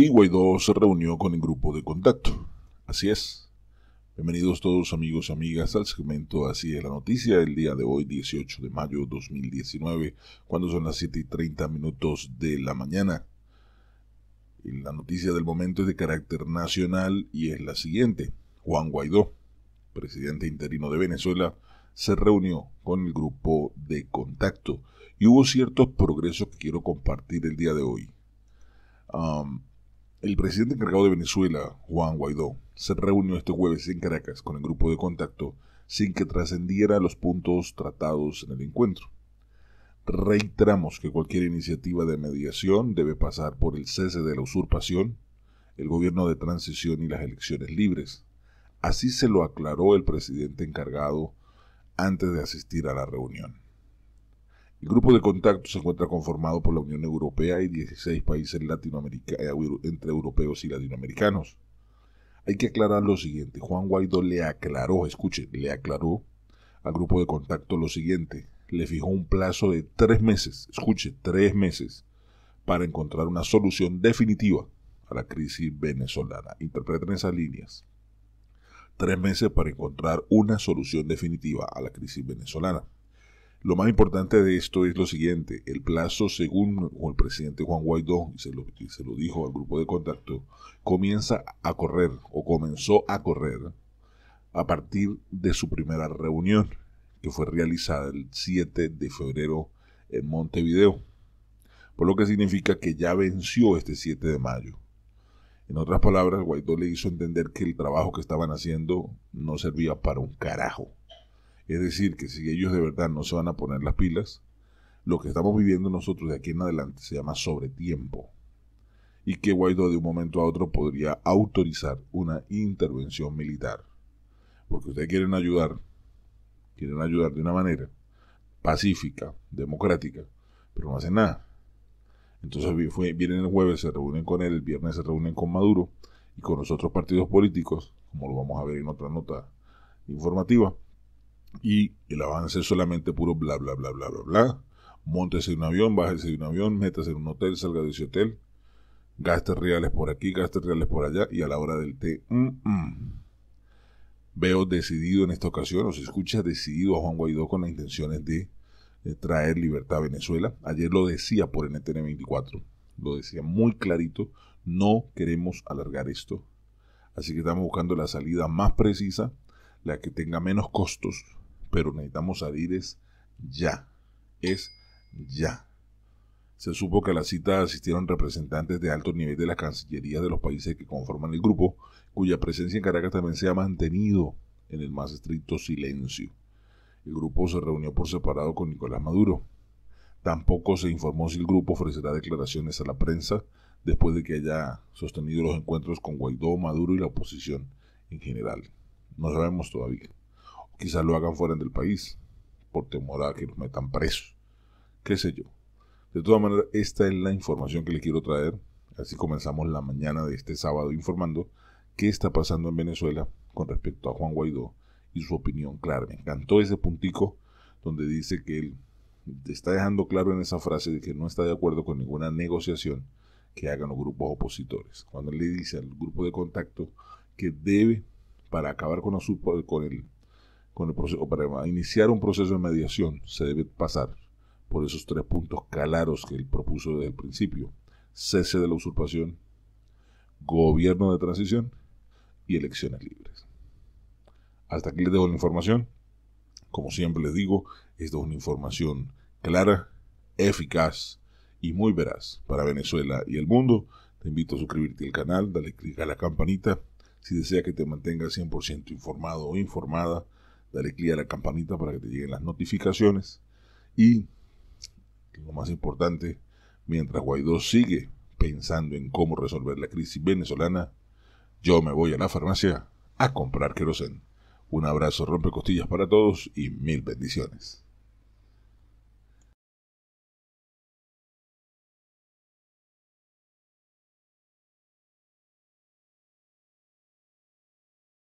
y Guaidó se reunió con el grupo de contacto. Así es. Bienvenidos todos amigos y amigas al segmento Así es la noticia del día de hoy, 18 de mayo 2019, cuando son las 7 y 30 minutos de la mañana. La noticia del momento es de carácter nacional y es la siguiente. Juan Guaidó, presidente interino de Venezuela, se reunió con el grupo de contacto y hubo ciertos progresos que quiero compartir el día de hoy. El presidente encargado de Venezuela, Juan Guaidó, se reunió este jueves en Caracas con el grupo de contacto sin que trascendiera los puntos tratados en el encuentro. Reiteramos que cualquier iniciativa de mediación debe pasar por el cese de la usurpación, el gobierno de transición y las elecciones libres. Así se lo aclaró el presidente encargado antes de asistir a la reunión. El grupo de contacto se encuentra conformado por la Unión Europea y 16 países eh, entre europeos y latinoamericanos. Hay que aclarar lo siguiente. Juan Guaidó le aclaró, escuche, le aclaró al grupo de contacto lo siguiente. Le fijó un plazo de tres meses, escuche, tres meses, para encontrar una solución definitiva a la crisis venezolana. Interpreten esas líneas. Tres meses para encontrar una solución definitiva a la crisis venezolana. Lo más importante de esto es lo siguiente, el plazo según el presidente Juan Guaidó, y se lo, dijo al grupo de contacto, comienza a correr o comenzó a correr a partir de su primera reunión, que fue realizada el 7 de febrero en Montevideo, por lo que significa que ya venció este 7 de mayo. En otras palabras, Guaidó le hizo entender que el trabajo que estaban haciendo no servía para un carajo. Es decir, que si ellos de verdad no se van a poner las pilas, lo que estamos viviendo nosotros de aquí en adelante se llama sobretiempo. Y que Guaidó de un momento a otro podría autorizar una intervención militar. Porque ustedes quieren ayudar, quieren ayudar de una manera pacífica, democrática, pero no hacen nada. Entonces vienen el jueves, se reúnen con él, el viernes se reúnen con Maduro y con los otros partidos políticos, como lo vamos a ver en otra nota informativa, y el avance es solamente puro bla, bla, bla, bla, bla, bla. en un avión, bájese de un avión, métase en un hotel, salga de ese hotel. gastes reales por aquí, gastes reales por allá. Y a la hora del té, mm, mm. veo decidido en esta ocasión, o se escucha decidido a Juan Guaidó con las intenciones de, de traer libertad a Venezuela. Ayer lo decía por NTN 24 lo decía muy clarito, no queremos alargar esto. Así que estamos buscando la salida más precisa, la que tenga menos costos, pero necesitamos salir es ya, es ya. Se supo que a la cita asistieron representantes de alto nivel de las cancillerías de los países que conforman el grupo, cuya presencia en Caracas también se ha mantenido en el más estricto silencio. El grupo se reunió por separado con Nicolás Maduro. Tampoco se informó si el grupo ofrecerá declaraciones a la prensa después de que haya sostenido los encuentros con Guaidó, Maduro y la oposición en general. No sabemos todavía. Quizás lo hagan fuera del país, por temor a que los metan presos. Qué sé yo. De todas maneras, esta es la información que le quiero traer. Así comenzamos la mañana de este sábado informando qué está pasando en Venezuela con respecto a Juan Guaidó y su opinión clara. Me encantó ese puntico donde dice que él está dejando claro en esa frase de que no está de acuerdo con ninguna negociación que hagan los grupos opositores. Cuando él le dice al grupo de contacto que debe, para acabar con, con el con el para iniciar un proceso de mediación se debe pasar por esos tres puntos claros que él propuso desde el principio. Cese de la usurpación, gobierno de transición y elecciones libres. Hasta aquí les dejo la información. Como siempre les digo, esta es una información clara, eficaz y muy veraz para Venezuela y el mundo. Te invito a suscribirte al canal, dale clic a la campanita si desea que te mantenga 100% informado o informada dale clic a la campanita para que te lleguen las notificaciones y lo más importante, mientras Guaidó sigue pensando en cómo resolver la crisis venezolana, yo me voy a la farmacia a comprar querosén. Un abrazo rompe costillas para todos y mil bendiciones.